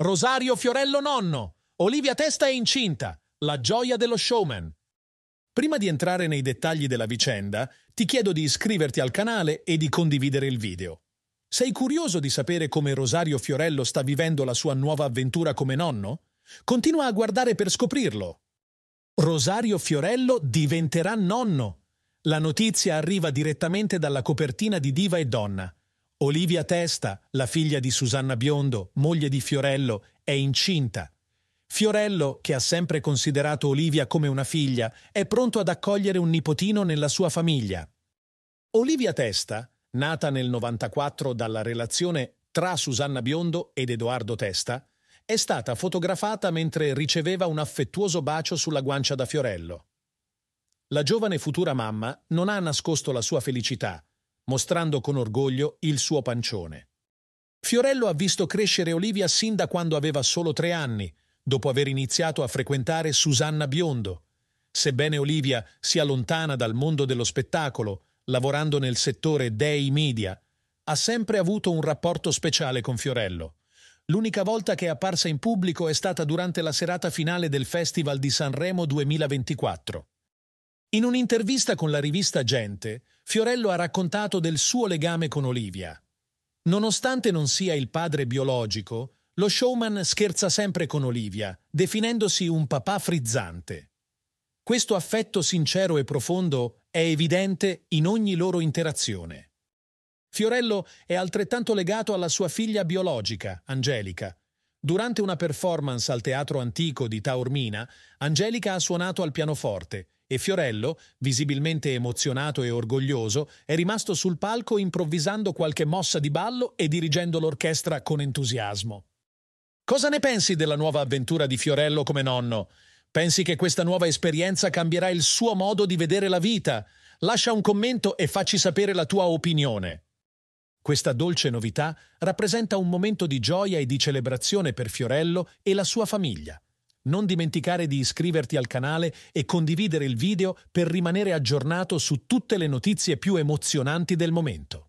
Rosario Fiorello nonno, Olivia Testa è incinta, la gioia dello showman. Prima di entrare nei dettagli della vicenda, ti chiedo di iscriverti al canale e di condividere il video. Sei curioso di sapere come Rosario Fiorello sta vivendo la sua nuova avventura come nonno? Continua a guardare per scoprirlo. Rosario Fiorello diventerà nonno. La notizia arriva direttamente dalla copertina di Diva e Donna, Olivia Testa, la figlia di Susanna Biondo, moglie di Fiorello, è incinta. Fiorello, che ha sempre considerato Olivia come una figlia, è pronto ad accogliere un nipotino nella sua famiglia. Olivia Testa, nata nel 94 dalla relazione tra Susanna Biondo ed Edoardo Testa, è stata fotografata mentre riceveva un affettuoso bacio sulla guancia da Fiorello. La giovane futura mamma non ha nascosto la sua felicità mostrando con orgoglio il suo pancione. Fiorello ha visto crescere Olivia sin da quando aveva solo tre anni, dopo aver iniziato a frequentare Susanna Biondo. Sebbene Olivia sia lontana dal mondo dello spettacolo, lavorando nel settore dei media, ha sempre avuto un rapporto speciale con Fiorello. L'unica volta che è apparsa in pubblico è stata durante la serata finale del Festival di Sanremo 2024. In un'intervista con la rivista Gente, Fiorello ha raccontato del suo legame con Olivia. Nonostante non sia il padre biologico, lo showman scherza sempre con Olivia, definendosi un papà frizzante. Questo affetto sincero e profondo è evidente in ogni loro interazione. Fiorello è altrettanto legato alla sua figlia biologica, Angelica. Durante una performance al Teatro Antico di Taormina, Angelica ha suonato al pianoforte e Fiorello, visibilmente emozionato e orgoglioso, è rimasto sul palco improvvisando qualche mossa di ballo e dirigendo l'orchestra con entusiasmo. Cosa ne pensi della nuova avventura di Fiorello come nonno? Pensi che questa nuova esperienza cambierà il suo modo di vedere la vita? Lascia un commento e facci sapere la tua opinione. Questa dolce novità rappresenta un momento di gioia e di celebrazione per Fiorello e la sua famiglia non dimenticare di iscriverti al canale e condividere il video per rimanere aggiornato su tutte le notizie più emozionanti del momento.